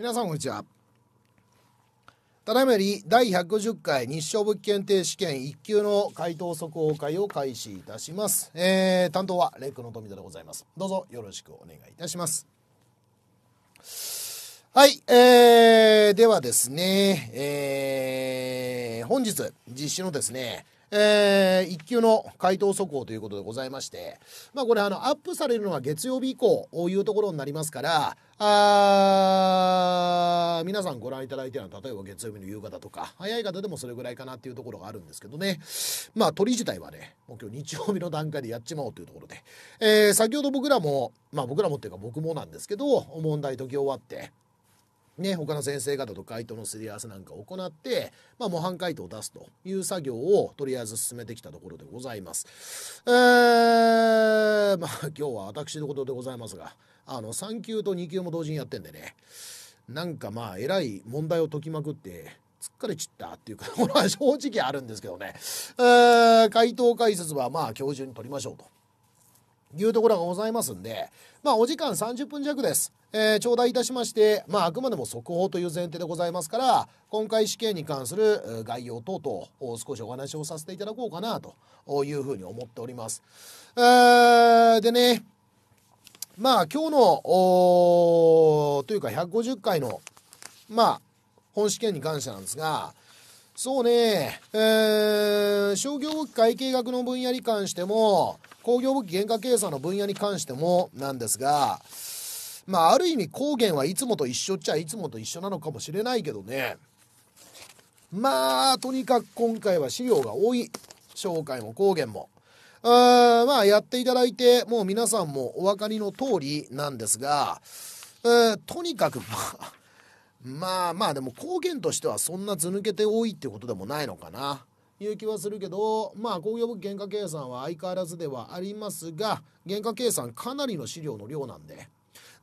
皆さんこんにちはただいまより第150回日照物件定試験1級の回答速報会を開始いたします、えー、担当はレックの富田でございますどうぞよろしくお願いいたしますはい、えー、ではですね、えー、本日実施のですねえー、1級の回答速報ということでございまして、まあ、これあのアップされるのは月曜日以降いうところになりますからあ皆さんご覧いただいてるのは例えば月曜日の夕方とか早い方でもそれぐらいかなっていうところがあるんですけどねまあ鳥自体はねもう今日日曜日の段階でやっちまおうというところで、えー、先ほど僕らもまあ僕らもっていうか僕もなんですけど問題解き終わってね、他の先生方と回答のすり合わせなんかを行って、まあ、模範回答を出すという作業をとりあえず進めてきたところでございます。えー、まあ今日は私のことでございますが、あの3級と2級も同時にやってんでね、なんかまあえらい問題を解きまくって、つっかれちったっていうか、これは正直あるんですけどね、えー、回答解説はまあ今日中に取りましょうと。いうところがございますんで、まあ、お時間30分弱です。えー、頂戴いたしまして、まあ、あくまでも速報という前提でございますから、今回試験に関する概要等々を少しお話をさせていただこうかなというふうに思っております。えでね、まあ、今日の、というか150回の、まあ、本試験に関してなんですが、そうね、えー、商業会計学の分野に関しても、工業武器原価計算の分野に関してもなんですが、まあ、ある意味光原はいつもと一緒っちゃいつもと一緒なのかもしれないけどね。まあ、とにかく今回は資料が多い。紹介も光原も。あまあ、やっていただいて、もう皆さんもお分かりの通りなんですが、とにかく、まあ、まあまあでも光原としてはそんな図抜けて多いってことでもないのかな。いう気はするけど、まあ、工業物原価計算は相変わらずではありますが、原価計算かなりの資料の量なんで。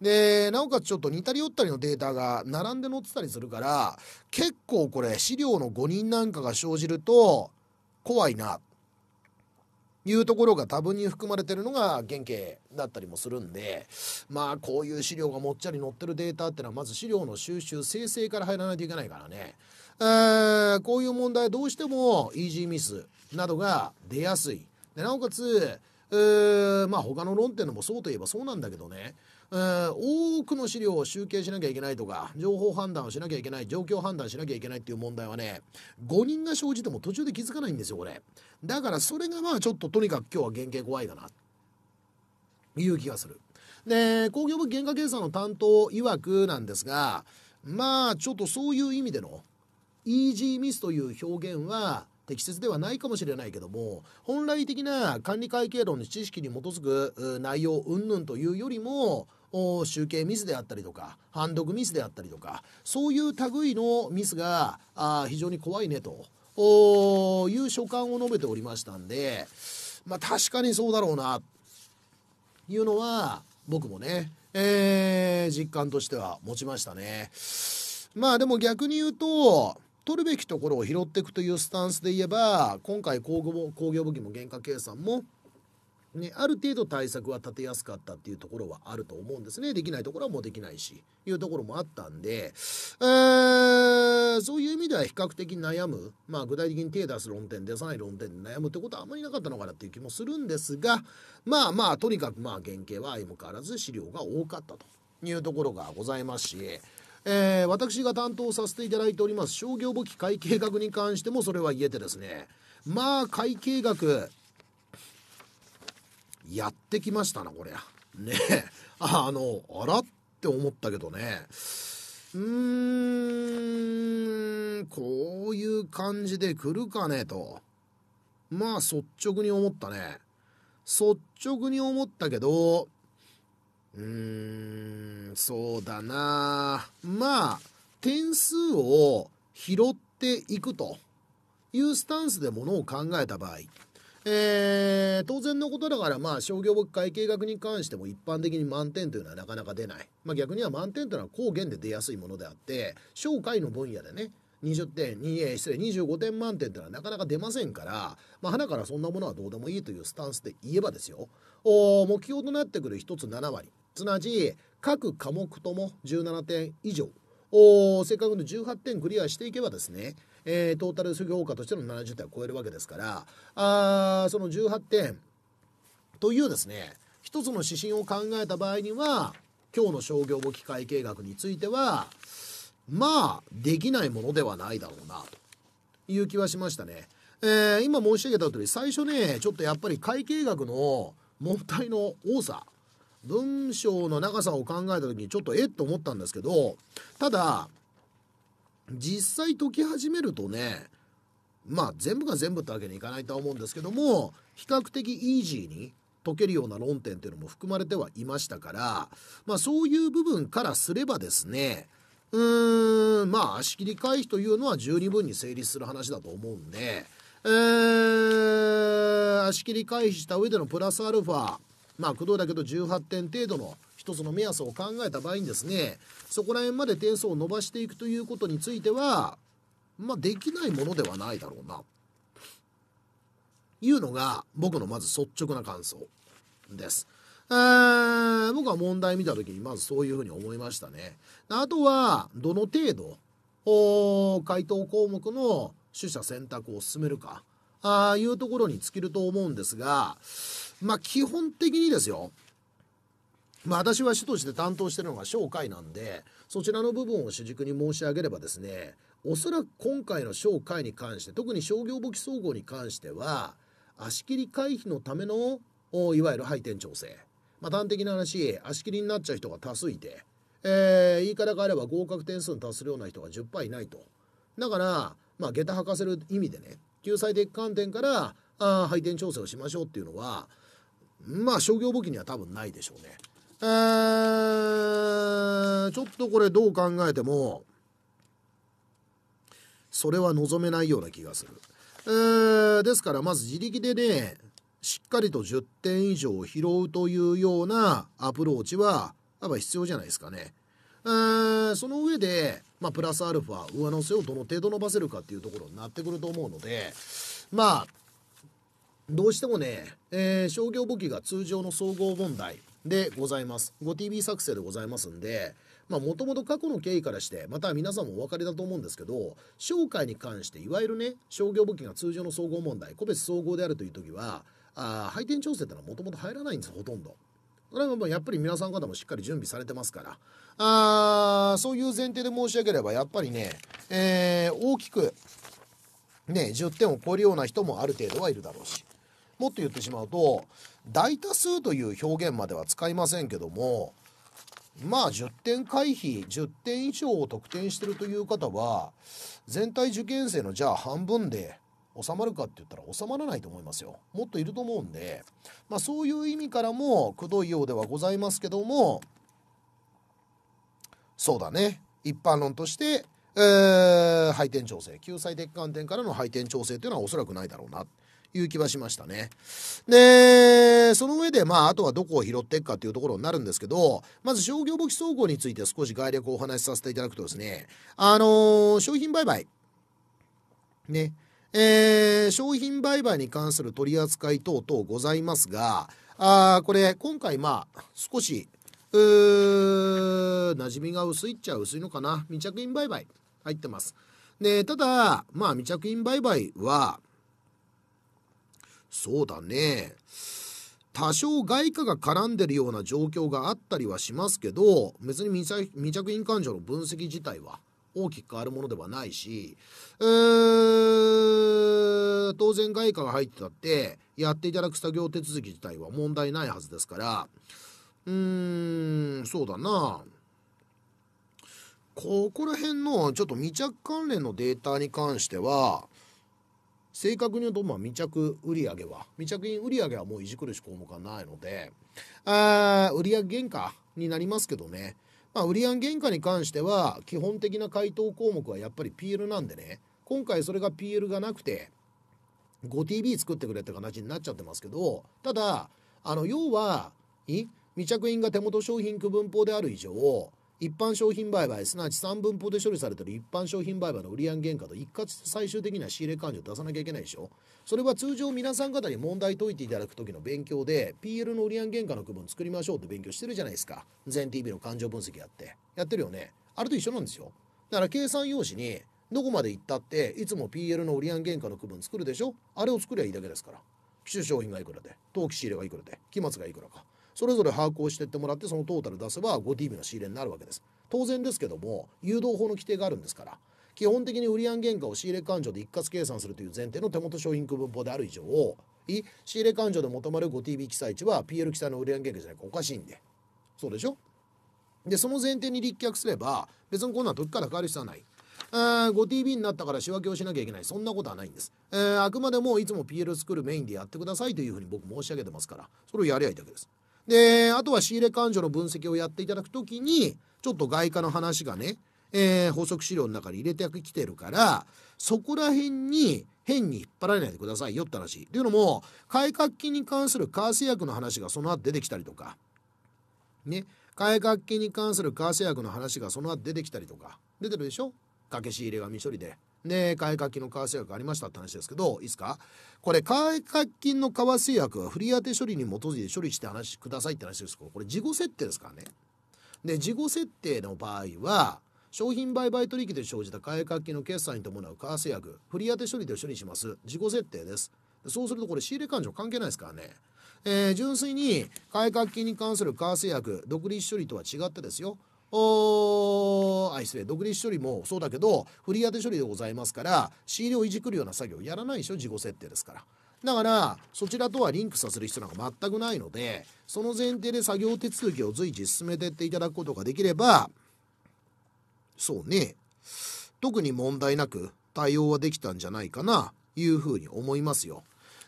で、なおかつちょっと似たり寄ったりのデータが並んで載ってたりするから、結構これ資料の誤認なんかが生じると怖いな、いうところが多分に含まれてるのが原型だったりもするんで、まあこういう資料がもっちゃり載ってるデータってのはまず資料の収集、生成から入らないといけないからね。えこういう問題どうしてもイージーミスなどが出やすいでなおかつ、えまあ他の論点のもそうといえばそうなんだけどね、え多くの資料を集計しなきゃいけないとか情報判断をしなきゃいけない状況判断しなきゃいけないっていう問題はね5人が生じても途中で気づかないんですよこれだからそれがまあちょっととにかく今日は原型怖いかないう気がするで工業部原価計算の担当曰くなんですがまあちょっとそういう意味でのイージーミスという表現は適切ではないかもしれないけども本来的な管理会計論の知識に基づく内容云々というよりも集計ミスであったりとか判読ミスであったりとかそういう類のミスがあ非常に怖いねという所感を述べておりましたんで、まあ、確かにそうだろうなというのは僕もね、えー、実感としては持ちましたね。まあでも逆に言うと取るべきところを拾っていくというスタンスで言えば今回工業工業武器も原価計算も、ね、ある程度対策は立てやすかったっていうところはあると思うんですねできないところはもうできないしいうところもあったんで、えー、そういう意味では比較的悩む、まあ、具体的に手出す論点出さない論点で悩むってことはあんまりなかったのかなっていう気もするんですがまあまあとにかくまあ原型は相変わらず資料が多かったというところがございますし。えー、私が担当させていただいております商業簿記会計学に関してもそれは言えてですねまあ会計学やってきましたなこりゃねえあのあらって思ったけどねうーんこういう感じで来るかねとまあ率直に思ったね率直に思ったけどうーん、そうだなまあ、点数を拾っていくというスタンスでものを考えた場合、えー、当然のことだから、まあ、商業記会計学に関しても一般的に満点というのはなかなか出ない。まあ、逆には満点というのは高原で出やすいものであって、商会の分野でね、20点、2失礼、25点満点というのはなかなか出ませんから、まあ、花からそんなものはどうでもいいというスタンスで言えばですよ、お目標となってくる1つ7割、すなわち各科目とも17点以上おせっかくの18点クリアしていけばですね、えー、トータル評価としての70点を超えるわけですからあその18点というですね一つの指針を考えた場合には今日の商業簿記会計学についてはまあできないものではないだろうなという気はしましたね。えー、今申し上げた通り最初ねちょっとやっぱり会計学の問題の多さ文章の長さを考えた時にちょっとえっと思ったんですけどただ実際解き始めるとねまあ全部が全部ってわけにいかないとは思うんですけども比較的イージーに解けるような論点っていうのも含まれてはいましたからまあそういう部分からすればですねうーんまあ足切り回避というのは十二分に成立する話だと思うんで、えー、足切り回避した上でのプラスアルファまあ、工藤だけど18点程度の一つの目安を考えた場合にですねそこら辺まで点数を伸ばしていくということについては、まあ、できないものではないだろうないうのが僕のまず率直な感想です。ー、僕は問題見た時にまずそういうふうに思いましたね。あとはどの程度回答項目の取捨選択を進めるかああいうところに尽きると思うんですがまあ、基本的にですよまあ、私は主として担当してるのが商会なんでそちらの部分を主軸に申し上げればですねおそらく今回の商会に関して特に商業簿記総合に関しては足切り回避のためのいわゆる配点調整、まあ、端的な話足切りになっちゃう人が多数いて、えー、言い方があれば合格点数に達するような人が10いないとだから、まあ、下駄履かせる意味でね救済的観点からあ配点調整をしましょうっていうのはまあ商業簿記には多分ないでしょうね。えー、ちょっとこれどう考えても、それは望めないような気がする。えー、ですからまず自力でね、しっかりと10点以上を拾うというようなアプローチは、やっぱ必要じゃないですかね。えー、その上で、まあ、プラスアルファ上乗せをどの程度伸ばせるかっていうところになってくると思うのでまあどうしてもね、えー、商業簿記が通常の総合問題でございます。5TV 作成でございますんで、まあ、もともと過去の経緯からして、また皆さんもお分かりだと思うんですけど、商会に関して、いわゆるね、商業簿記が通常の総合問題、個別総合であるという時は、あ配点調整ってのはもともと入らないんですほとんど。これはもうやっぱり皆さん方もしっかり準備されてますから、あそういう前提で申し上げれば、やっぱりね、えー、大きく、ね、10点を超えるような人もある程度はいるだろうし。もっと言ってしまうと大多数という表現までは使いませんけどもまあ10点回避10点以上を得点してるという方は全体受験生のじゃあ半分で収まるかって言ったら収まらないと思いますよもっといると思うんで、まあ、そういう意味からもくどいようではございますけどもそうだね一般論として、えー、配点調整救済的観点からの配点調整というのはおそらくないだろうな。いう気はしましたね。で、その上で、まあ、あとはどこを拾っていくかというところになるんですけど、まず商業簿記総合について少し概略をお話しさせていただくとですね、あのー、商品売買。ね。えー、商品売買に関する取り扱い等々ございますが、あこれ、今回、まあ、少し、うー、馴染みが薄いっちゃ薄いのかな。未着品売買入ってます。で、ただ、まあ、未着品売買は、そうだね多少外貨が絡んでるような状況があったりはしますけど別に未着印感情の分析自体は大きく変わるものではないし、えー、当然外貨が入ってたってやっていただく作業手続き自体は問題ないはずですからうーんそうだなここら辺のちょっと未着関連のデータに関しては正確に言うと、まあ、未着売上は、未着品売上はもういじくるし項目がないので、あ売上原価になりますけどね、まあ、売上原価に関しては、基本的な回答項目はやっぱり PL なんでね、今回それが PL がなくて、5TB 作ってくれって形になっちゃってますけど、ただ、あの、要は、未着品が手元商品区分法である以上、一般商品売買すなわち3分法で処理されてる一般商品売買の売上原価と一括最終的には仕入れ勘定を出さなきゃいけないでしょそれは通常皆さん方に問題解いていただく時の勉強で PL の売上原価の区分作りましょうって勉強してるじゃないですか全 TV の勘定分析やってやってるよねあれと一緒なんですよだから計算用紙にどこまで行ったっていつも PL の売上原価の区分作るでしょあれを作りゃいいだけですから機種商品がいくらで当期仕入れがいくらで期末がいくらかそれぞれ把握をしてってもらってそのトータル出せば 5TB の仕入れになるわけです当然ですけども誘導法の規定があるんですから基本的に売上原価を仕入れ勘定で一括計算するという前提の手元商品区分法である以上仕入れ勘定で求まる 5TB 記載値は PL 記載の売上原価じゃないかおかしいんでそうでしょでその前提に立脚すれば別にこんな時から変わる必要はない。えー、5TB になったから仕分けをしなきゃいけないそんなことはないんです、えー、あくまでもいつも PL スクールメインでやってくださいというふうに僕申し上げてますからそれをやりゃいいだけですで、あとは仕入れ勘定の分析をやっていただくときに、ちょっと外貨の話がね、えー、補足資料の中に入れてきてるから、そこら辺に変に引っ張られないでくださいよって話。というのも、改革金に関する為替役の話がその後出てきたりとか、ね、改革金に関する為替役の話がその後出てきたりとか、出てるでしょ掛け仕入れ紙処理で。で買掛の為替薬ありましたって話ですけどいいですかこれ買掛金の為替薬は振り当て処理に基づいて処理して話くださいって話ですけどこれ事後設定ですからねで事後設定の場合は商品売買取引で生じた改革金の決算に伴う為替薬振り当て処理で処理します事後設定ですそうするとこれ仕入れ勘定関係ないですからねえー、純粋に改革金に関する為替薬独立処理とは違ってですよあ失礼独立処理もそうだけど振り当て処理でございますから仕入れをいじくるような作業やらないでしょ事後設定ですから。だからそちらとはリンクさせる必要なんか全くないのでその前提で作業手続きを随時進めてっていただくことができればそうね特に問題なく対応はできたんじゃないかないうふうに思いますよ。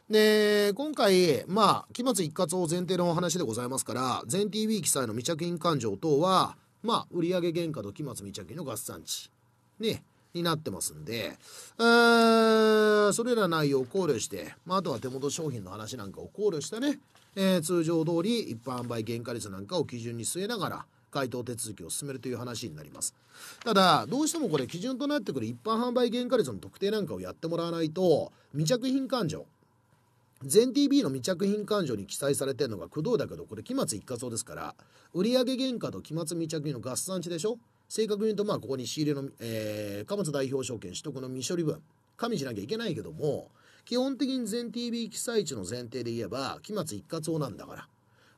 で今回まあ期末一括を前提のお話でございますから全 TV 記載の未着印勘定等はまあ、売上原価と期末未着金の合算値、ね、になってますんで、えー、それら内容を考慮して、まあ、あとは手元商品の話なんかを考慮したね、えー、通常通り一般販売原価率なんかを基準に据えながら、回答手続きを進めるという話になりますただどうしてもこれ基準となってくる一般販売原価率の特定なんかをやってもらわないと未着品勘定全 TV の未着品勘定に記載されてるのが駆動だけどこれ期末一過そですから売上原価と期末未着品の合算値でしょ正確に言うとまあここに仕入れの、えー、貨物代表証券取得の未処理分加味しなきゃいけないけども基本的に全 TV 記載値の前提で言えば期末一括法なんだから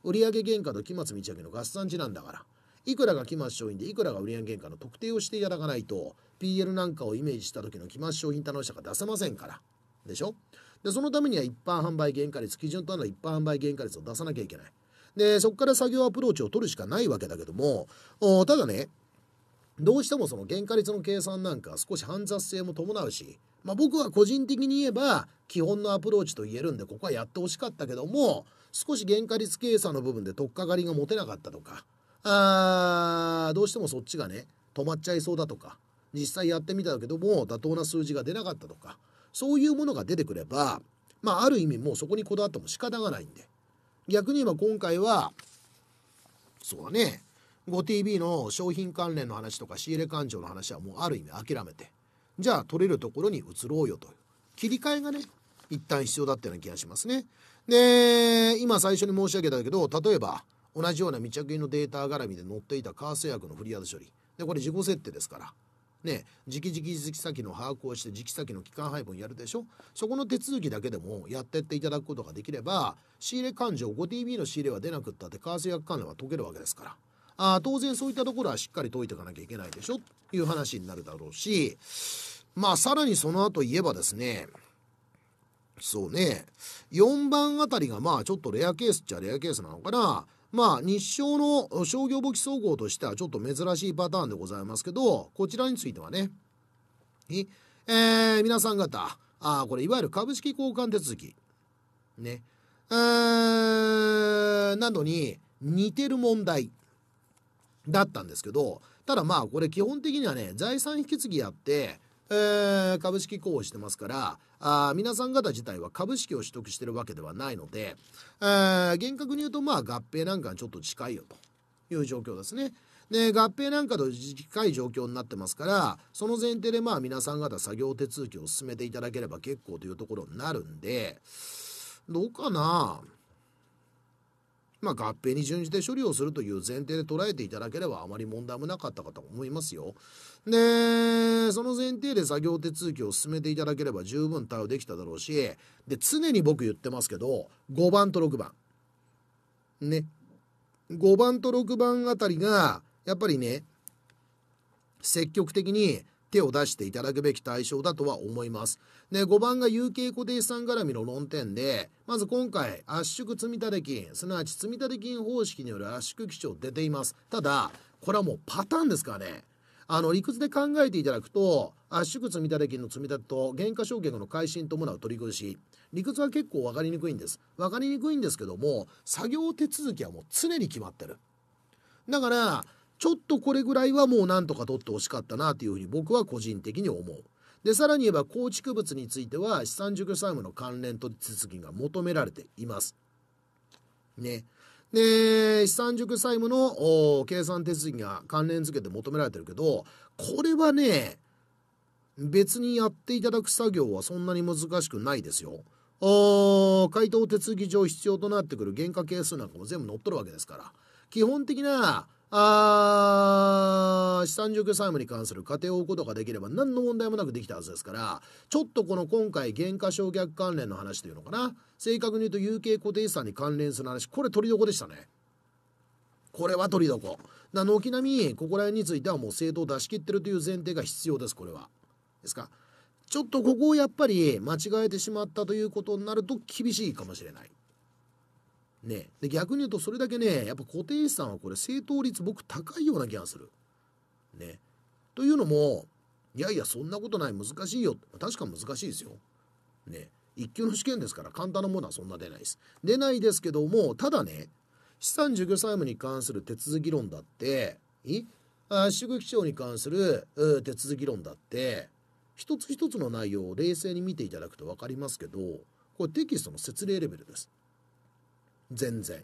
売上原価と期末未着の合算値なんだからいくらが期末商品でいくらが売上原価の特定をしていただかないと PL なんかをイメージした時の期末商品他納者が出せませんからでしょでそのためには一般販売原価率基準となる一般販売原価率を出さなきゃいけないでそこから作業アプローチを取るしかないわけだけどもただねどうしてもその原価率の計算なんか少し煩雑性も伴うし、まあ、僕は個人的に言えば基本のアプローチと言えるんでここはやってほしかったけども少し原価率計算の部分で取っかかりが持てなかったとかあどうしてもそっちがね止まっちゃいそうだとか実際やってみたけども妥当な数字が出なかったとかそういうものが出てくれば、まあ、ある意味もうそこにこだわっても仕方がないんで逆に言えば今回はそうだね 5TV の商品関連の話とか仕入れ勘定の話はもうある意味諦めてじゃあ取れるところに移ろうよという切り替えがね一旦必要だったような気がしますね。で今最初に申し上げたけど例えば同じような未着品のデータ絡みで載っていたカー製薬のフリアー処理でこれ自己設定ですからね、直々実績先の把握をして、時期先の期間配分やるでしょそこの手続きだけでもやってっていただくことができれば、仕入れ勘定 5TB の仕入れは出なくったって、為替役関連は解けるわけですから。あ当然そういったところはしっかり解いていかなきゃいけないでしょという話になるだろうし、まあさらにその後言えばですね、そうね、4番あたりがまあちょっとレアケースっちゃレアケースなのかな。まあ、日商の商業簿記総合としてはちょっと珍しいパターンでございますけど、こちらについてはね、えー、皆さん方、あこれいわゆる株式交換手続き。ね。えなどに似てる問題だったんですけど、ただまあこれ基本的にはね、財産引き継ぎやって、えー、株式行為してますからあ皆さん方自体は株式を取得してるわけではないので、えー、厳格に言うとまあ合併なんかにちょっと近いよという状況ですね。で合併なんかと近い状況になってますからその前提でまあ皆さん方作業手続きを進めていただければ結構というところになるんでどうかなまあ、合併に準じて処理をするという前提で捉えていただければあまり問題もなかったかと思いますよ。でその前提で作業手続きを進めていただければ十分対応できただろうしで常に僕言ってますけど5番と6番ね5番と6番あたりがやっぱりね積極的に手を出していただくべき対象だとは思います。で5番が有形固定資産絡みの論点でまず今回圧縮積立金すなわち積立金方式による圧縮基調出ています。ただこれはもうパターンですからねあの理屈で考えていただくと圧縮積立金の積立と減価償却の改新伴う取り崩し理屈は結構分かりにくいんです分かりにくいんですけども作業手続きはもう常に決まってるだからちょっとこれぐらいはもうなんとか取ってほしかったなというふうに僕は個人的に思うでさらに言えば構築物については資産除去債務の関連取り続きが求められていますねで、資産塾債務の計算手続きが関連付けて求められてるけど、これはね、別にやっていただく作業はそんなに難しくないですよ。回答手続き上必要となってくる原価係数なんかも全部載っとるわけですから、基本的なあ資産塾債務に関する過程を置くことができれば何の問題もなくできたはずですからちょっとこの今回減価償却関連の話というのかな正確に言うと有形固定資産に関連する話これ取りどこでしたねこれは取りどこだ軒並みここら辺についてはもう政党を出し切ってるという前提が必要ですこれはですかちょっとここをやっぱり間違えてしまったということになると厳しいかもしれないねで逆に言うとそれだけねやっぱ固定資産はこれ正当率僕高いような気がするねというのもいやいやそんなことない難しいよ確か難しいですよね一級の試験ですから簡単なものはそんな出ないです出ないですけどもただね資産除去債務に関する手続き論だって圧縮基調に関する手続き論だって一つ一つの内容を冷静に見ていただくと分かりますけどこれテキストの説明レベルです全然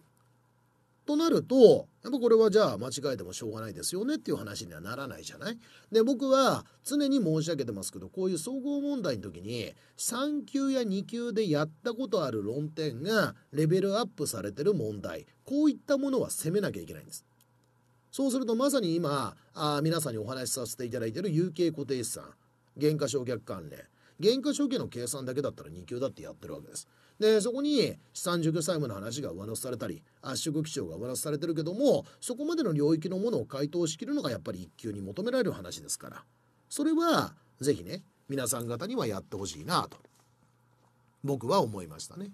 となるとやっぱこれはじゃあ間違えてもしょうがないですよねっていう話にはならないじゃないで僕は常に申し上げてますけどこういう総合問題の時に3級や2級でやったことある論点がレベルアップされてる問題こういったものは攻めなきゃいけないんです。そうするとまさに今あ皆さんにお話しさせていただいてる有形固定資産減価償却関連減価償却の計算だけだったら2級だってやってるわけです。でそこに資産除去債務の話が上乗せされたり圧縮基調が上乗せされてるけどもそこまでの領域のものを回答しきるのがやっぱり一級に求められる話ですからそれは是非ね皆さん方にはやってほしいなと僕は思いましたね。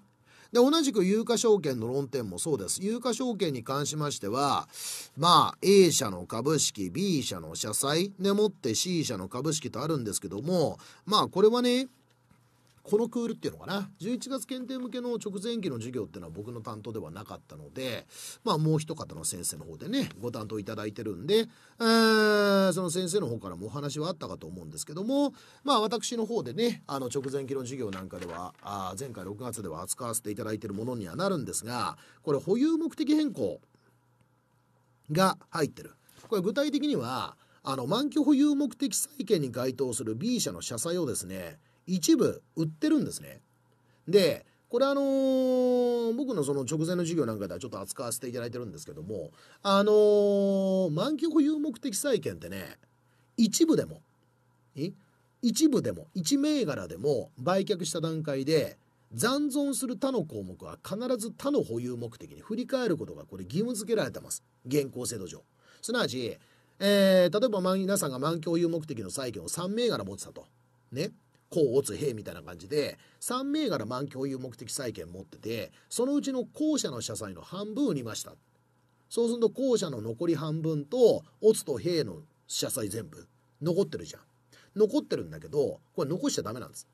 で同じく有価証券の論点もそうです。有価証券に関しましては、まあ、A 社の株式、B 社の社債でもって C 社の株式とあるんですけども、まあ、これはね、このクールっていうのかな11月検定向けの直前期の授業っていうのは僕の担当ではなかったのでまあもう一方の先生の方でねご担当いただいてるんでその先生の方からもお話はあったかと思うんですけどもまあ私の方でねあの直前期の授業なんかではあ前回6月では扱わせていただいてるものにはなるんですがこれ保有目的変更が入ってるこれ具体的にはあの満期保有目的債権に該当する B 社の社債をですね一部売ってるんですね。でこれあのー、僕のその直前の授業なんかではちょっと扱わせていただいてるんですけどもあのー、満期保有目的債権ってね一部でも一部でも1銘柄でも売却した段階で残存する他の項目は必ず他の保有目的に振り返ることがこれ義務付けられてます現行制度上すなわち、えー、例えば皆さんが満期保有目的の債権を3銘柄持ってたとね甲乙丙みたいな感じで3銘柄満共有目的債権持っててそのうちの後者の社債の半分売りましたそうすると後者の残り半分と乙と兵の社債全部残ってるじゃん残ってるんだけどこれ残しちゃダメなんです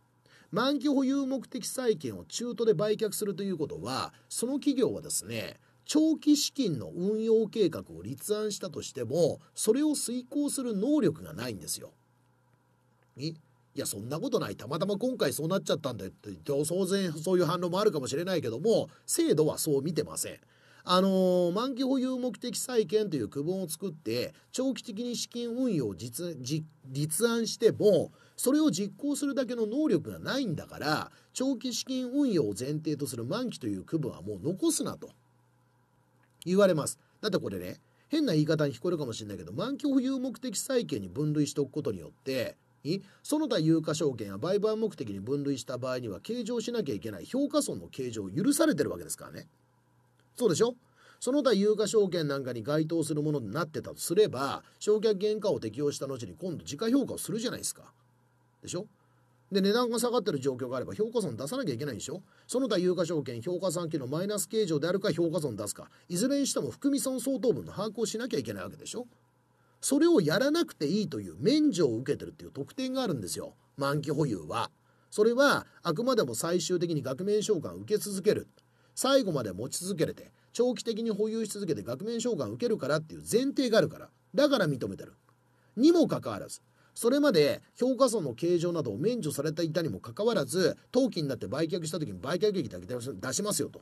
満期保有目的債権を中途で売却するということはその企業はですね長期資金の運用計画を立案したとしてもそれを遂行する能力がないんですよ。にいやそんなことないたまたま今回そうなっちゃったんだよって当然そういう反論もあるかもしれないけども制度はそう見てません。あのー、満期保有目的債権という区分を作って長期的に資金運用を実立案してもそれを実行するだけの能力がないんだから長期資金運用を前提とする満期という区分はもう残すなと言われます。だってこれね変な言い方に聞こえるかもしれないけど満期保有目的債権に分類しておくことによってにその他有価証券や売買目的に分類した場合には計上しなきゃいけない評価損の計上を許されてるわけですからねそうでしょその他有価証券なんかに該当するものになってたとすれば償却原価を適用した後に今度時価評価をするじゃないですかでしょで値段が下がってる状況があれば評価損出さなきゃいけないんでしょその他有価証券評価算機のマイナス計上であるか評価損出すかいずれにしても含み損相当分の把握をしなきゃいけないわけでしょそれをやらなくていいという免除を受けてるっていう特典があるんですよ満期保有は。それはあくまでも最終的に額面償還を受け続ける最後まで持ち続けれて長期的に保有し続けて額面償還を受けるからっていう前提があるからだから認めてる。にもかかわらずそれまで評価損の計上などを免除されていたにもかかわらず当期になって売却した時に売却益だけ出しますよと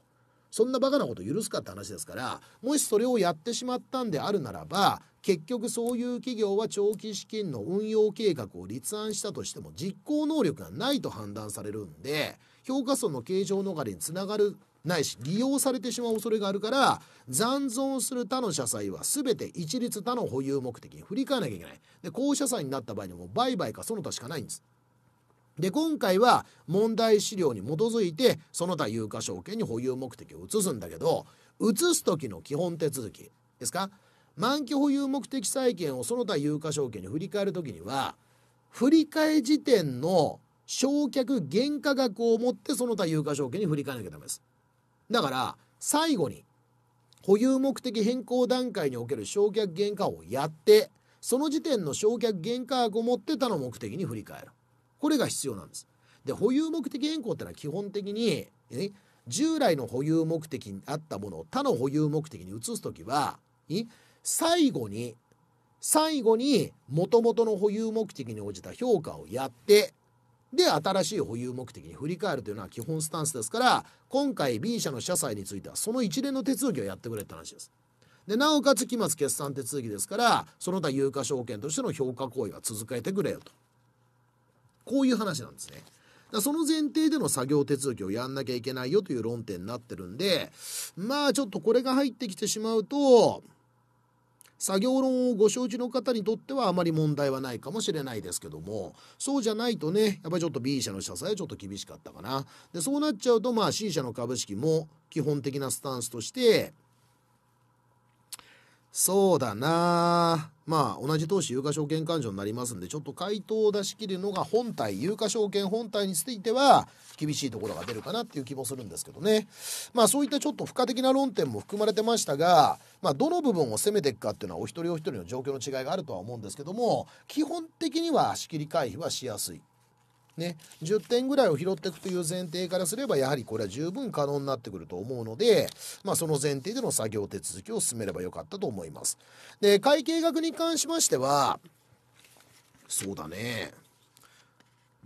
そんなバカなこと許すかって話ですからもしそれをやってしまったんであるならば結局そういう企業は長期資金の運用計画を立案したとしても実行能力がないと判断されるんで評価損の形状逃れにつながるないし利用されてしまう恐れがあるから残存する他の社債は全て一律他の保有目的に振り替えなきゃいけないで公社債になった場合にも売買かその他しかないんですで今回は問題資料に基づいてその他有価証券に保有目的を移すんだけど移す時の基本手続きですか満期保有目的債権をその他有価証券に振り返るときには振り替え時点の償却原価額を持ってその他有価証券に振り替えなきゃダメですだから最後に保有目的変更段階における償却原価をやってその時点の償却原価額を持って他の目的に振り替えるこれが必要なんですで保有目的変更ってのは基本的に、ね、従来の保有目的にあったものを他の保有目的に移すときは最後に最後にもともとの保有目的に応じた評価をやってで新しい保有目的に振り返るというのは基本スタンスですから今回 B 社の社債についてはその一連の手続きをやってくれって話です。でなおかつ期末決算手続きですからその他有価証券としての評価行為は続けてくれよとこういう話なんですね。だその前提での作業手続きをやんなきゃいけないよという論点になってるんでまあちょっとこれが入ってきてしまうと作業論をご承知の方にとってはあまり問題はないかもしれないですけどもそうじゃないとねやっぱりちょっと B 社の社債はちょっと厳しかったかなでそうなっちゃうとまあ C 社の株式も基本的なスタンスとしてそうだなまあ同じ投資有価証券勘定になりますんでちょっと回答を出し切るのが本体有価証券本体については厳しいところが出るかなっていう気もするんですけどねまあそういったちょっと付加的な論点も含まれてましたが、まあ、どの部分を攻めていくかっていうのはお一人お一人の状況の違いがあるとは思うんですけども基本的には仕切り回避はしやすいね、10点ぐらいを拾っていくという前提からすればやはりこれは十分可能になってくると思うので、まあ、その前提での作業手続きを進めればよかったと思います。で会計学に関しましてはそうだね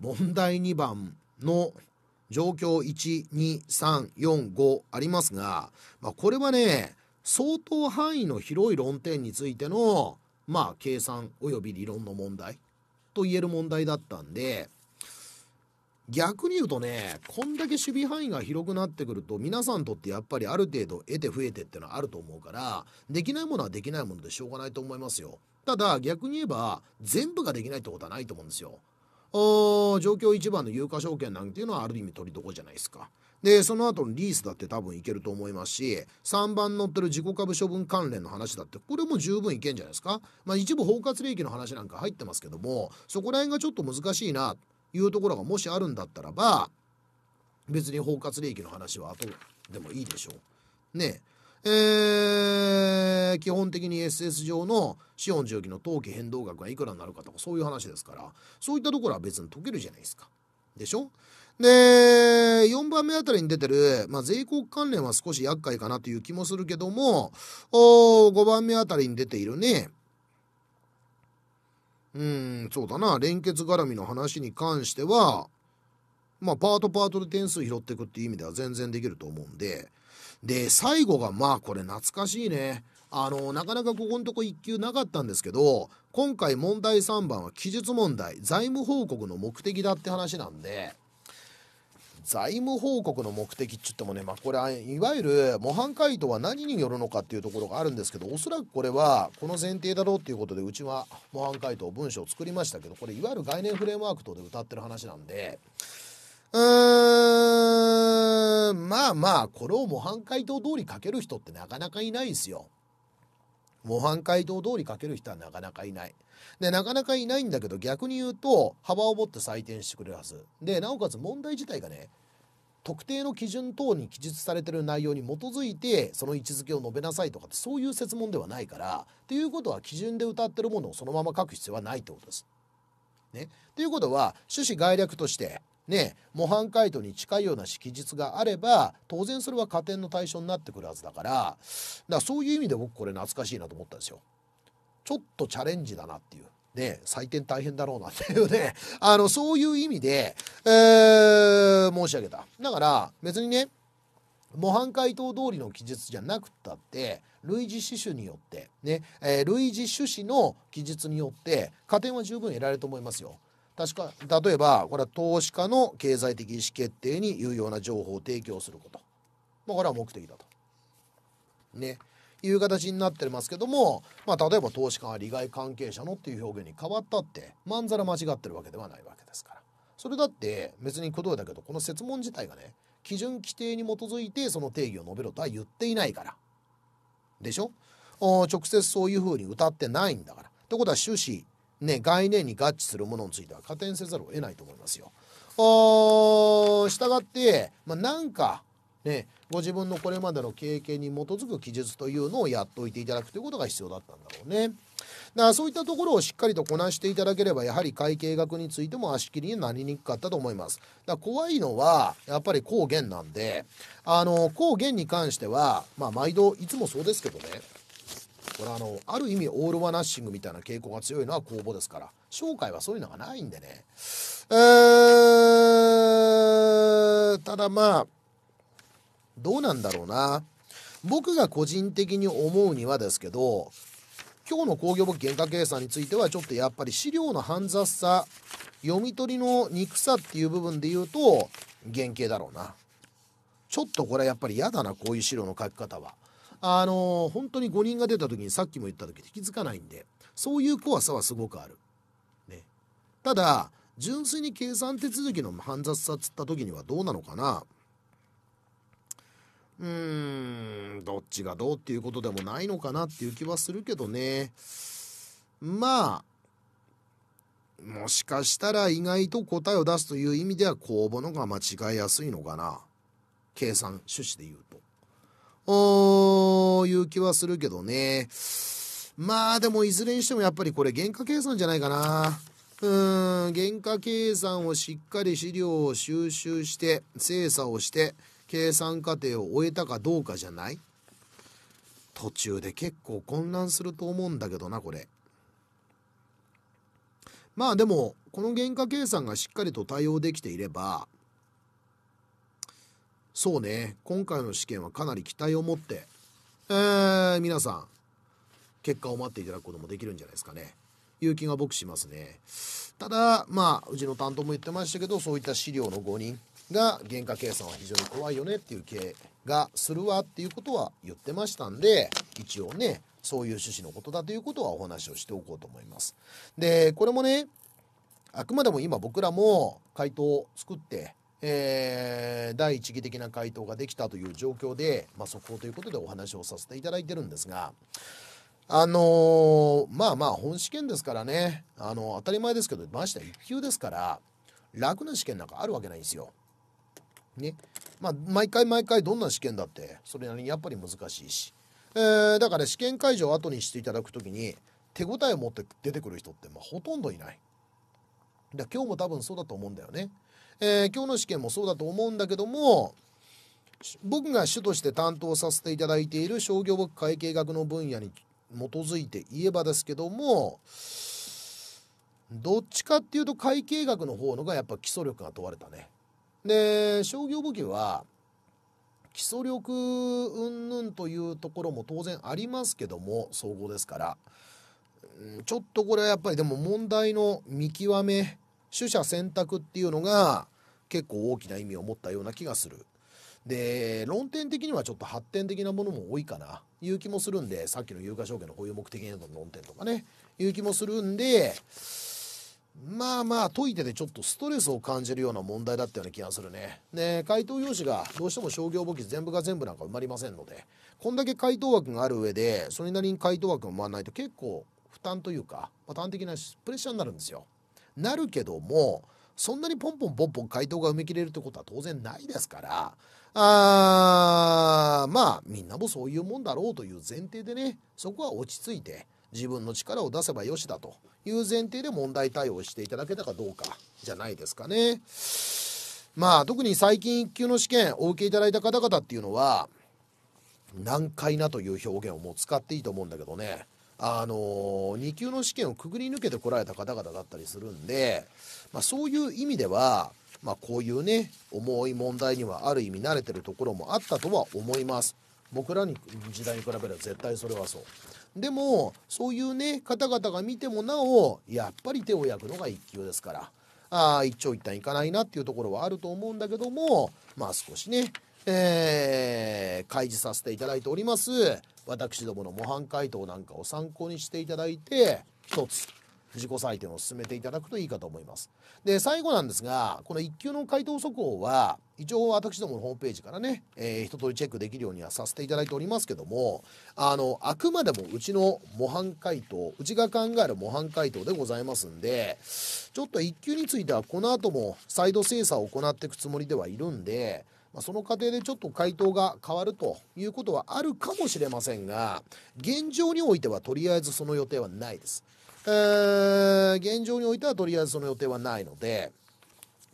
問題2番の状況12345ありますが、まあ、これはね相当範囲の広い論点についてのまあ計算および理論の問題と言える問題だったんで逆に言うとねこんだけ守備範囲が広くなってくると皆さんにとってやっぱりある程度得て増えてってのはあると思うからできないものはできないものでしょうがないと思いますよただ逆に言えば全部ができないってことはないと思うんですよお状況一番の有価証券なんていうのはある意味取りどこじゃないですかでその後のリースだって多分いけると思いますし3番乗ってる自己株処分関連の話だってこれも十分いけんじゃないですか、まあ、一部包括利益の話なんか入ってますけどもそこら辺がちょっと難しいないうところがもしあるんだったらば別に包括利益の話は後でもいいでしょう。ねえー、基本的に SS 上の資本重機の当期変動額がいくらになるかとかそういう話ですからそういったところは別に解けるじゃないですか。でしょで4番目あたりに出てる、まあ、税国関連は少し厄介かなという気もするけどもお5番目あたりに出ているねうんそうだな連結絡みの話に関してはまあパートパートで点数拾っていくっていう意味では全然できると思うんでで最後がまあこれ懐かしいねあのなかなかここのとこ1級なかったんですけど今回問題3番は記述問題財務報告の目的だって話なんで財務報告の目的っちゅってもね、まあ、これはいわゆる模範解答は何によるのかっていうところがあるんですけどおそらくこれはこの前提だろうっていうことでうちは模範解答文章を作りましたけどこれいわゆる概念フレームワーク等で歌ってる話なんでうーんまあまあこれを模範解答通り書ける人ってなかなかいないですよ。模範解答通りかける人はなかなかいない。で、なかなかいないんだけど、逆に言うと、幅を持って採点してくれるはず。で、なおかつ問題自体がね、特定の基準等に記述されてる内容に基づいてその位置づけを述べなさいとかってそういう説問ではないからっていうことは基準で歌ってるものをそのまま書く必要はないってことです。ね、ということは趣旨概略としてね模範解答に近いような識述があれば当然それは加点の対象になってくるはずだからだからそういう意味で僕これ懐かしいなと思ったんですよ。ちょっとチャレンジだなっていう。ね、採点大変だろうなっていうね、あの、そういう意味で、えー、申し上げた。だから、別にね、模範解答通りの記述じゃなくったって類似種種によってね、えー、類似種子の記述によって加点は十分得られると思いますよ。確か例えばこれは投資家の経済的意思決定に有用な情報を提供すること、まあ、これは目的だと。ね。いう形になってますけども、まあ、例えば投資家が利害関係者のっていう表現に変わったってまんざら間違ってるわけではないわけですからそれだって別にどいだけどこの設問自体がね基準規定に基づいてその定義を述べろとは言っていないからでしょ直接そういうふうに歌ってないんだから。ってことは趣旨ね、概念に合致するものについては加点せざるを得ないと思いますよ。したがって、まあ、なんか、ね、ご自分のこれまでの経験に基づく記述というのをやっておいていただくということが必要だったんだろうね。だからそういったところをしっかりとこなしていただければやはり会計学についても足切りになりにくかったと思います。だ怖いのはやっぱり抗原なんであの高原に関しては、まあ、毎度いつもそうですけどねこれあのある意味オール・ワナッシングみたいな傾向が強いのは公募ですから紹介はそういうのがないんでね、えー、ただまあどうなんだろうな僕が個人的に思うにはですけど今日の工業簿記原価計算についてはちょっとやっぱり資料の煩雑さ読み取りの憎さっていう部分で言うと原型だろうなちょっとこれやっぱり嫌だなこういう資料の書き方はあのー、本当に5人が出た時にさっきも言った時気づかないんでそういう怖さはすごくある。ね、ただ純粋に計算手続きの煩雑さっつった時にはどうなのかなうーんどっちがどうっていうことでもないのかなっていう気はするけどねまあもしかしたら意外と答えを出すという意味では公募のが間違えやすいのかな計算趣旨で言うと。おいう気はするけどね。まあでもいずれにしてもやっぱりこれ原価計算じゃないかな。うーん、原価計算をしっかり資料を収集して、精査をして、計算過程を終えたかどうかじゃない途中で結構混乱すると思うんだけどな、これ。まあでも、この原価計算がしっかりと対応できていれば、そうね今回の試験はかなり期待を持って、えー、皆さん結果を待っていただくこともできるんじゃないですかね。いう気が僕しますね。ただ、まあ、うちの担当も言ってましたけど、そういった資料の5人が原価計算は非常に怖いよねっていう気がするわっていうことは言ってましたんで、一応ね、そういう趣旨のことだということはお話をしておこうと思います。で、これもね、あくまでも今僕らも回答を作って、えー、第一義的な回答ができたという状況で、まあ、速報ということでお話をさせていただいてるんですが、あのー、まあまあ本試験ですからね、あの当たり前ですけど、まして1級ですから、楽な試験なんかあるわけないんですよ。ね。まあ、毎回毎回どんな試験だって、それなりにやっぱり難しいし。えー、だから試験会場を後にしていただく時に、手応えを持って出てくる人って、まあ、ほとんどいない。だ今日も多分そうだと思うんだよね。えー、今日の試験もそうだと思うんだけども僕が主として担当させていただいている商業記会計学の分野に基づいて言えばですけどもどっちかっていうと会計学の方のがやっぱ基礎力が問われたね。で商業簿記は基礎力云々というところも当然ありますけども総合ですからちょっとこれはやっぱりでも問題の見極め取捨選択っていうのが結構大きな意味を持ったような気がする。で論点的にはちょっと発展的なものも多いかないう気もするんでさっきの有価証券の保有目的への論点とかねいう気もするんでまあまあ解いててちょっとストレスを感じるような問題だったような気がするね。ね回答用紙がどうしても商業簿記全部が全部なんか埋まりませんのでこんだけ回答枠がある上でそれなりに回答枠を埋まらないと結構負担というか、まあ、端的なプレッシャーになるんですよ。なるけどもそんなにポンポンポンポン回答が埋め切れるってことは当然ないですから、あーまあみんなもそういうもんだろうという前提でね、そこは落ち着いて自分の力を出せばよしだという前提で問題対応していただけたかどうかじゃないですかね。まあ特に最近1級の試験お受けいただいた方々っていうのは難解なという表現をもう使っていいと思うんだけどねあの2級の試験をくぐり抜けてこられた方々だったりするんで、まあ、そういう意味では、まあ、こういうね重い問題にはある意味慣れてるところもあったとは思います。僕らに時代に比べれば絶対それはそうでもそういうね方々が見てもなおやっぱり手を焼くのが1級ですからあ一長一短いかないなっていうところはあると思うんだけどもまあ少しねえー、開示させていただいております私どもの模範解答なんかを参考にしていただいて一つ自己採点を進めていただくといいかと思います。で最後なんですがこの1級の回答速報は一応私どものホームページからね、えー、一通りチェックできるようにはさせていただいておりますけどもあのあくまでもうちの模範解答うちが考える模範解答でございますんでちょっと1級についてはこの後も再度精査を行っていくつもりではいるんでまあ、その過程でちょっと回答が変わるということはあるかもしれませんが現状においてはとりあえずその予定はないです、えー、現状においてはとりあえずその予定はないので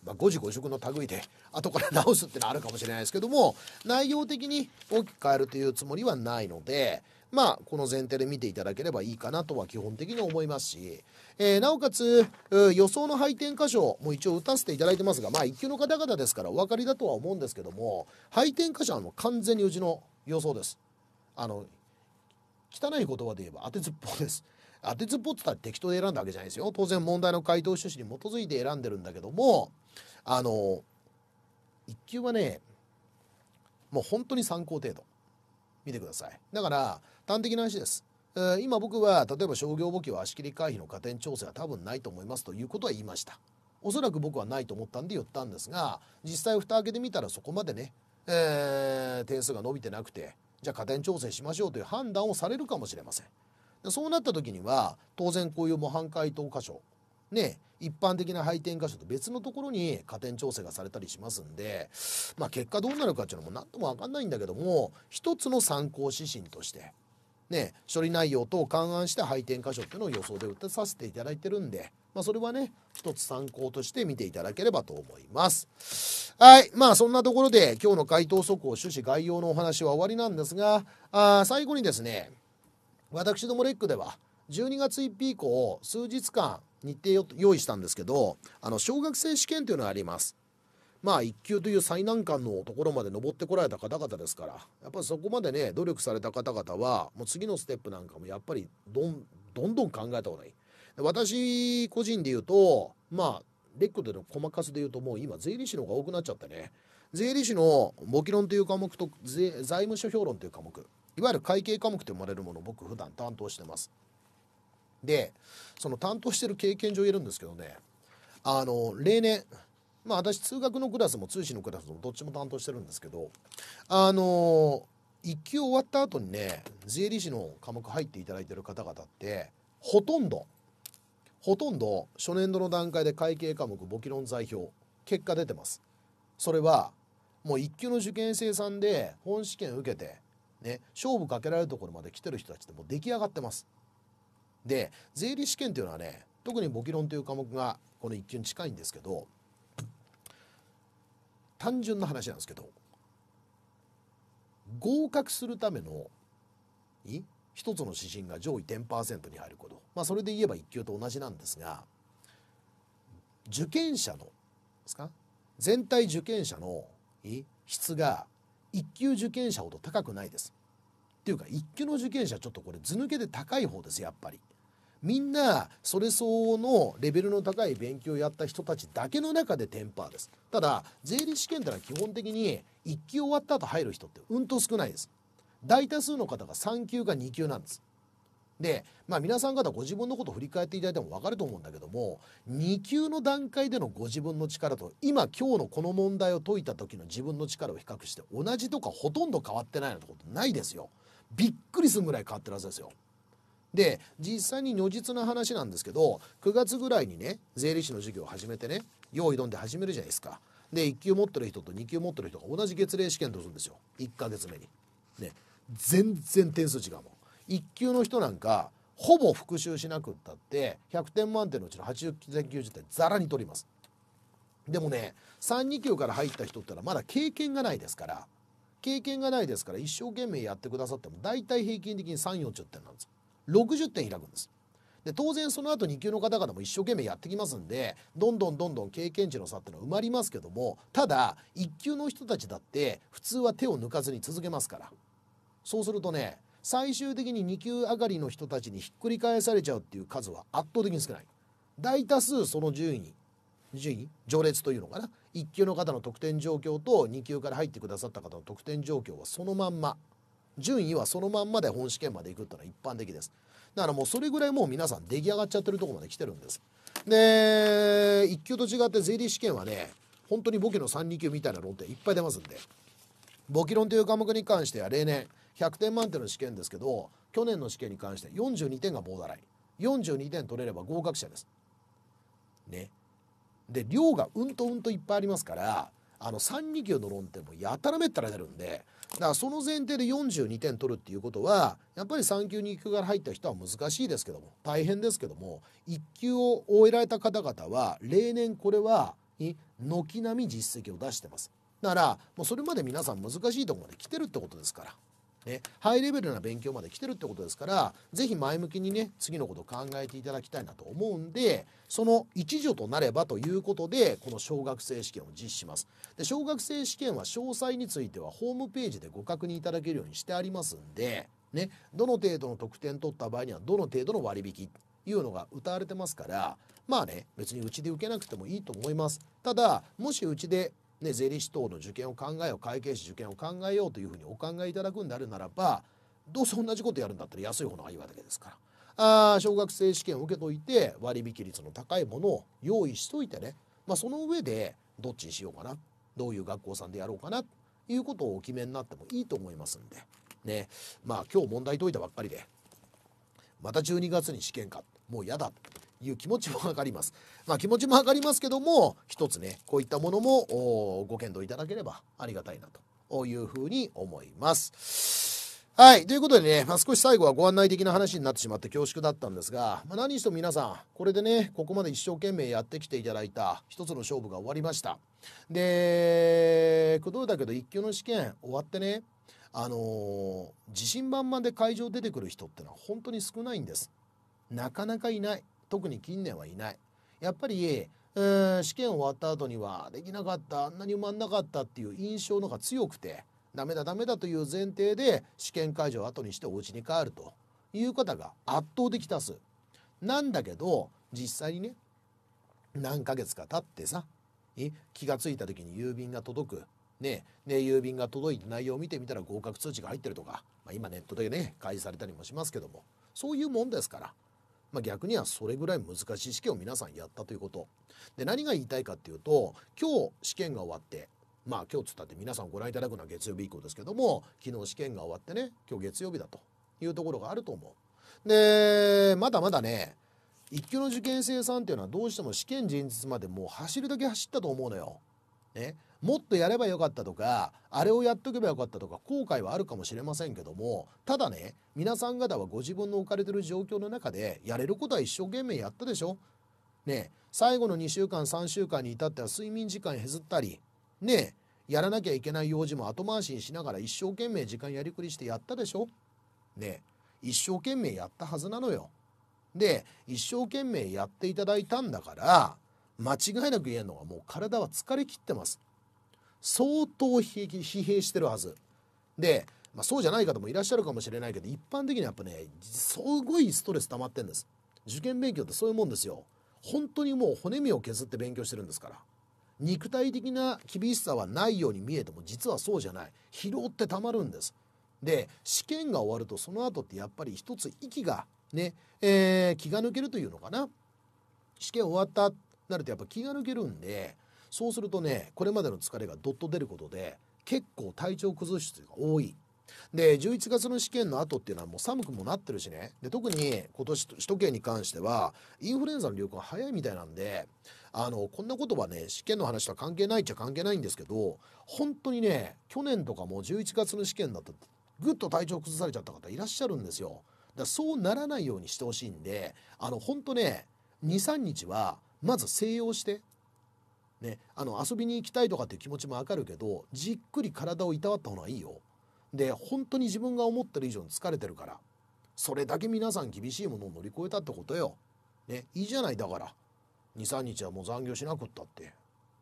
まあ、5時5食の類で後から直すってのはあるかもしれないですけども内容的に大きく変えるというつもりはないので、まあ、この前提で見ていただければいいかなとは基本的に思いますし、えー、なおかつ予想の配点箇所も一応打たせていただいてますが、まあ、一級の方々ですからお分かりだとは思うんですけども配点箇所はもう完全にうちの予想です。あの汚い言葉で言えば当てずっぽうです。当てずっぽうって言ったら適当で選んだわけじゃないですよ。当然問題の回答趣旨に基づいて選んでるんだけども、あの、一級はね、もう本当に参考程度。見てください。だから、端的な話です。えー、今僕は例えば商業簿記は足切り回避の加点調整は多分ないと思いますということは言いました。おそらく僕はないと思ったんで言ったんですが実際蓋開けてみたらそこまでね、えー、点数が伸びてなくてじゃあ加点調整しましょうという判断をされるかもしれません。そうなった時には当然こういう模範解答箇所ね一般的な配点箇所と別のところに加点調整がされたりしますんで、まあ、結果どうなるかっていうのも何とも分かんないんだけども一つの参考指針としてね、処理内容等を勘案した配点箇所っていうのを予想で打たさせていただいてるんで、まあ、それはね、一つ参考として見ていただければと思います。はい。まあ、そんなところで、今日の回答速報、趣旨概要のお話は終わりなんですが、あ最後にですね、私どもレックでは、12月1日以降、数日間、日程を用意したんですけど、あの、小学生試験というのがあります。まあ1級という最難関のところまで登ってこられた方々ですからやっぱりそこまでね努力された方々はもう次のステップなんかもやっぱりどんどんどん考えた方がいい。私個人で言うとまあレックでの細かすで言うともう今税理士の方が多くなっちゃってね税理士の簿記論という科目と財務諸表論という科目いわゆる会計科目と呼ばれるものを僕普段担当してますでその担当してる経験上言えるんですけどねあの例年まあ、私通学のクラスも通信のクラスもどっちも担当してるんですけどあのー、1級終わった後にね税理士の科目入っていただいてる方々ってほとんどほとんど初年度の段階で会計科目簿記論在表結果出てますそれはもう1級の受験生さんで本試験受けてね勝負かけられるところまで来てる人たちってもう出来上がってますで税理試験っていうのはね特に簿記論という科目がこの1級に近いんですけど単純な話なんですけど合格するための一つの指針が上位10%に入ること、まあ、それで言えば1級と同じなんですが受験者のですか全体受験者の質が1級受験者ほど高くないです。っていうか1級の受験者ちょっとこれ図抜けで高い方ですやっぱり。みんなそれ相応のレベルの高い勉強をやった人たちだけの中でテンパーですただ税理士試験ってのは基本的に1級終わった後入る人ってうんと少ないです大多数の方が3級か2級なんですでまあ皆さん方ご自分のことを振り返っていただいても分かると思うんだけども2級の段階でのご自分の力と今今日のこの問題を解いた時の自分の力を比較して同じとかほとんど変わってないなんてことないですよびっくりするぐらい変わってるはずですよで実際に如実な話なんですけど9月ぐらいにね税理士の授業を始めてね用意どんで始めるじゃないですかで1級持ってる人と2級持ってる人が同じ月齢試験とするんですよ1ヶ月目にね全然点数違うもん1級の人なんかほぼ復習しなくったって100点満点のうちの80点90点ざらに取りますでもね32級から入った人ってのはまだ経験がないですから経験がないですから一生懸命やってくださっても大体平均的に340点なんですよ60点開くんです。で当然その後2級の方々も一生懸命やってきますんでどんどんどんどん経験値の差ってのは埋まりますけどもただ1級の人たちだって普通は手を抜かずに続けますからそうするとね最終的に2級上がりの人たちにひっくり返されちゃうっていう数は圧倒的に少ない大多数その順位順位序列というのかな1級の方の得点状況と2級から入ってくださった方の得点状況はそのまんま順位はそのまんまで本試験まで行くってのは一般的ですだからもうそれぐらいもう皆さん出来上がっちゃってるとこまで来てるんですで1級と違って税理試験はね本当に簿記の3 2級みたいな論点いっぱい出ますんで簿記論という科目に関しては例年100点満点の試験ですけど去年の試験に関して42点がボーダーライン42点取れれば合格者ですねで量がうんとうんといっぱいありますからあの3 2級の論点もやたらめったら出るんでだからその前提で42点取るっていうことはやっぱり3級2級から入った人は難しいですけども大変ですけども1級を終えられた方々は例年これは軒並み実績を出してますだからもうそれまで皆さん難しいとこまで来てるってことですからね、ハイレベルな勉強まで来てるってことですから是非前向きにね次のことを考えていただきたいなと思うんでその一助となればということでこの小学生試験を実施しますで小学生試験は詳細についてはホームページでご確認いただけるようにしてありますんで、ね、どの程度の得点取った場合にはどの程度の割引いうのが歌われてますからまあね別にうちで受けなくてもいいと思いますただもしうちでね、税理士等の受験を考えよう会計士受験を考えようというふうにお考えいただくんであるならばどうせ同じことやるんだったら安い方がいいわけですから。あ小学生試験を受けといて割引率の高いものを用意しといてね、まあ、その上でどっちにしようかなどういう学校さんでやろうかなということをお決めになってもいいと思いますんで、ね、まあ今日問題解いたばっかりでまた12月に試験かもう嫌だいう気持ちも分かります。まあ、気持ちも分かりますけども一つねこういったものもご検討いただければありがたいなというふうに思います。はい。ということでね、まあ、少し最後はご案内的な話になってしまって恐縮だったんですが、まあ、何しても皆さん、これでね、ここまで一生懸命やってきていただいた一つの勝負が終わりました。で、ど藤だけど一級の試験終わってね、あのー、自信満々で会場出てくる人ってのは本当に少ないんです。なかなかいない。特に近年はいないやっぱり、えー、試験終わった後にはできなかったあんなに埋まんなかったっていう印象のが強くてダメだダメだという前提で試験会場を後にしてお家に帰るという方が圧倒的多数なんだけど実際にね何ヶ月か経ってさ気が付いた時に郵便が届くねね郵便が届いて内容を見てみたら合格通知が入ってるとか、まあ、今ネットでね開示されたりもしますけどもそういうもんですからまあ、逆にはそれぐらい難しい試験を皆さんやったということで何が言いたいかっていうと今日試験が終わってまあ今日つったって皆さんご覧いただくのは月曜日以降ですけども昨日試験が終わってね今日月曜日だというところがあると思う。でまだまだね一級の受験生さんっていうのはどうしても試験前日までもう走るだけ走ったと思うのよ。ね、もっとやればよかったとかあれをやっとけばよかったとか後悔はあるかもしれませんけどもただね皆さん方はご自分の置かれてる状況の中でやれることは一生懸命やったでしょね最後の2週間3週間に至っては睡眠時間へずったりねやらなきゃいけない用事も後回しにしながら一生懸命時間やりくりしてやったでしょね一生懸命やったはずなのよ。で一生懸命やっていただいたんだから間違いなく言えるのはもう体は疲れきってます。相当疲弊してるはずで、まあ、そうじゃない方もいらっしゃるかもしれないけど一般的にはやっぱねすごいストレス溜まってんです受験勉強ってそういうもんですよ本当にもう骨身を削って勉強してるんですから肉体的な厳しさはないように見えても実はそうじゃない疲労ってたまるんですで試験が終わるとその後ってやっぱり一つ息がね、えー、気が抜けるというのかな試験終わったなるとやっぱ気が抜けるんでそうするとねこれまでの疲れがどっと出ることで結構体調崩すが多いで11月の試験の後っていうのはもう寒くもなってるしねで特に今年首都圏に関してはインフルエンザの流行が早いみたいなんであのこんなことはね試験の話とは関係ないっちゃ関係ないんですけど本当にね去年とかも11月の試験だったぐっと体調崩されちゃった方いらっしゃるんですよだからそうならないようにしてほしいんであの本当ね23日はまず静養してね、あの遊びに行きたいとかっていう気持ちもわかるけどじっくり体をいたわった方がいいよ。で本当に自分が思ってる以上に疲れてるからそれだけ皆さん厳しいものを乗り越えたってことよ。ねいいじゃないだから23日はもう残業しなくったって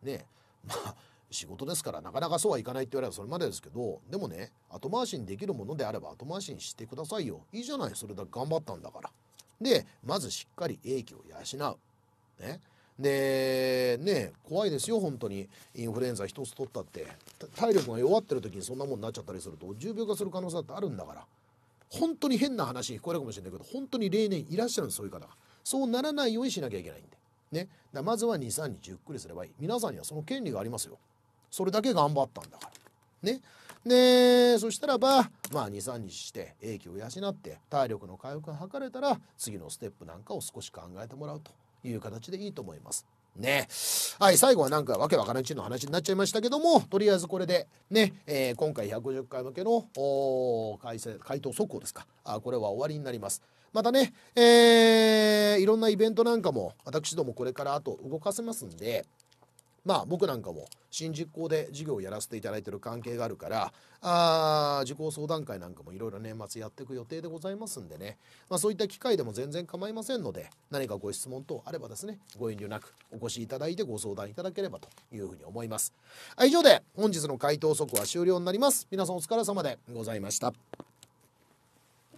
ね まあ仕事ですからなかなかそうはいかないって言われればそれまでですけどでもね後回しにできるものであれば後回しにしてくださいよいいじゃないそれだけ頑張ったんだから。でまずしっかり英気を養う。ねでね怖いですよ本当にインフルエンザ一つ取ったって体力が弱ってる時にそんなもんなっちゃったりすると重病化する可能性だってあるんだから本当に変な話聞こえるかもしれないけど本当に例年いらっしゃるんですそういう方がそうならないようにしなきゃいけないんでねだまずは23日ゆっくりすればいい皆さんにはその権利がありますよそれだけ頑張ったんだからねでそしたらば、まあ、23日して英気を養って体力の回復が図れたら次のステップなんかを少し考えてもらうという形でいいと思います。ね。はい、最後はなんかわけわからんちの話になっちゃいましたけども、とりあえずこれでね、えー、今回150回向けの回回答速報ですか。あこれは終わりになります。またね、えー、いろんなイベントなんかも私どもこれからあと動かせますんで、まあ僕なんかも新実行で授業をやらせていただいている関係があるからあ受講相談会なんかもいろいろ年末やっていく予定でございますんでね、まあ、そういった機会でも全然構いませんので何かご質問等あればですねご遠慮なくお越しいただいてご相談いただければというふうに思います以上で本日の回答速は終了になります皆さんお疲れ様でございました